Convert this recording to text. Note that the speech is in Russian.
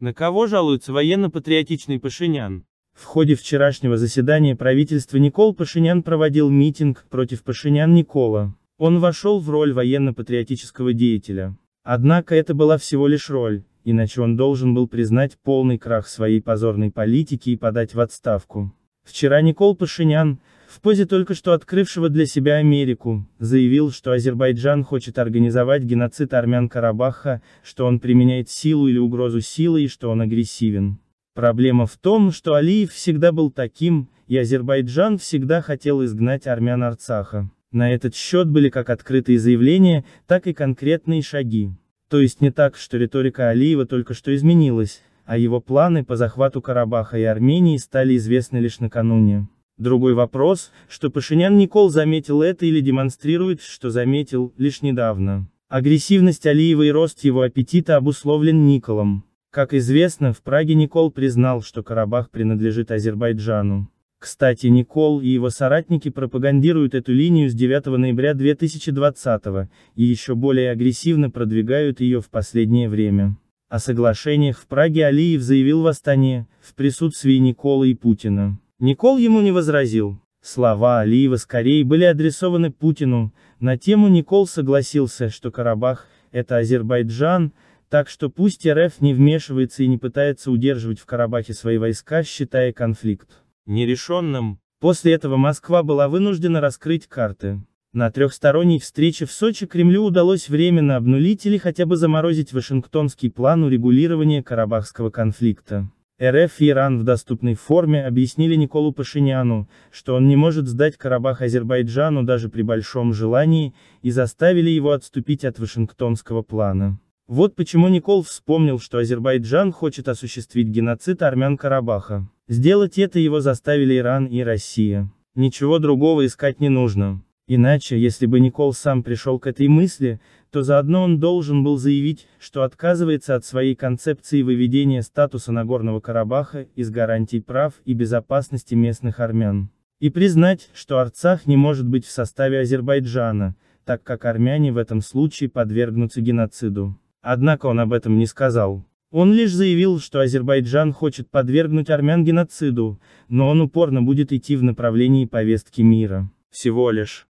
На кого жалуется военно-патриотичный Пашинян? В ходе вчерашнего заседания правительства Никол Пашинян проводил митинг против Пашинян Никола. Он вошел в роль военно-патриотического деятеля. Однако это была всего лишь роль, иначе он должен был признать полный крах своей позорной политики и подать в отставку. Вчера Никол Пашинян, в позе только что открывшего для себя Америку, заявил, что Азербайджан хочет организовать геноцид армян Карабаха, что он применяет силу или угрозу силы и что он агрессивен. Проблема в том, что Алиев всегда был таким, и Азербайджан всегда хотел изгнать армян Арцаха. На этот счет были как открытые заявления, так и конкретные шаги. То есть не так, что риторика Алиева только что изменилась, а его планы по захвату Карабаха и Армении стали известны лишь накануне. Другой вопрос, что Пашинян Никол заметил это или демонстрирует, что заметил, лишь недавно. Агрессивность Алиева и рост его аппетита обусловлен Николом. Как известно, в Праге Никол признал, что Карабах принадлежит Азербайджану. Кстати, Никол и его соратники пропагандируют эту линию с 9 ноября 2020 и еще более агрессивно продвигают ее в последнее время. О соглашениях в Праге Алиев заявил в восстание, в присутствии Никола и Путина. Никол ему не возразил. Слова Алиева скорее были адресованы Путину, на тему Никол согласился, что Карабах – это Азербайджан, так что пусть РФ не вмешивается и не пытается удерживать в Карабахе свои войска, считая конфликт нерешенным. После этого Москва была вынуждена раскрыть карты. На трехсторонней встрече в Сочи Кремлю удалось временно обнулить или хотя бы заморозить Вашингтонский план урегулирования Карабахского конфликта. РФ и Иран в доступной форме объяснили Николу Пашиняну, что он не может сдать Карабах Азербайджану даже при большом желании, и заставили его отступить от Вашингтонского плана. Вот почему Никол вспомнил, что Азербайджан хочет осуществить геноцид армян Карабаха. Сделать это его заставили Иран и Россия. Ничего другого искать не нужно. Иначе, если бы Никол сам пришел к этой мысли, то заодно он должен был заявить, что отказывается от своей концепции выведения статуса Нагорного Карабаха из гарантий прав и безопасности местных армян. И признать, что Арцах не может быть в составе Азербайджана, так как армяне в этом случае подвергнутся геноциду. Однако он об этом не сказал. Он лишь заявил, что Азербайджан хочет подвергнуть армян геноциду, но он упорно будет идти в направлении повестки мира. Всего лишь.